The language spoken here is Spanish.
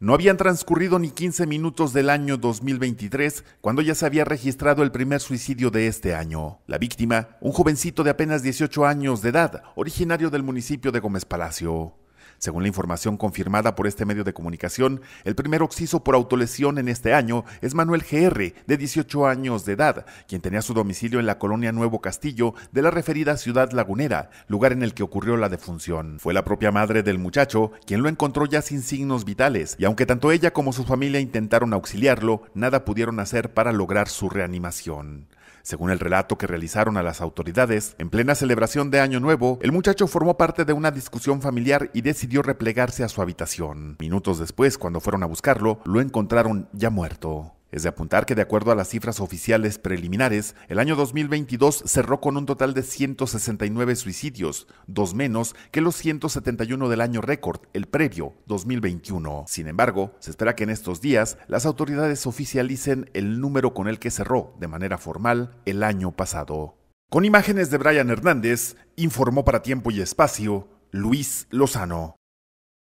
No habían transcurrido ni 15 minutos del año 2023 cuando ya se había registrado el primer suicidio de este año. La víctima, un jovencito de apenas 18 años de edad, originario del municipio de Gómez Palacio. Según la información confirmada por este medio de comunicación, el primer occiso por autolesión en este año es Manuel GR, de 18 años de edad, quien tenía su domicilio en la colonia Nuevo Castillo de la referida ciudad lagunera, lugar en el que ocurrió la defunción. Fue la propia madre del muchacho quien lo encontró ya sin signos vitales, y aunque tanto ella como su familia intentaron auxiliarlo, nada pudieron hacer para lograr su reanimación. Según el relato que realizaron a las autoridades, en plena celebración de Año Nuevo, el muchacho formó parte de una discusión familiar y decidió replegarse a su habitación. Minutos después, cuando fueron a buscarlo, lo encontraron ya muerto. Es de apuntar que de acuerdo a las cifras oficiales preliminares, el año 2022 cerró con un total de 169 suicidios, dos menos que los 171 del año récord, el previo 2021. Sin embargo, se espera que en estos días las autoridades oficialicen el número con el que cerró de manera formal el año pasado. Con imágenes de Brian Hernández, informó para tiempo y espacio Luis Lozano.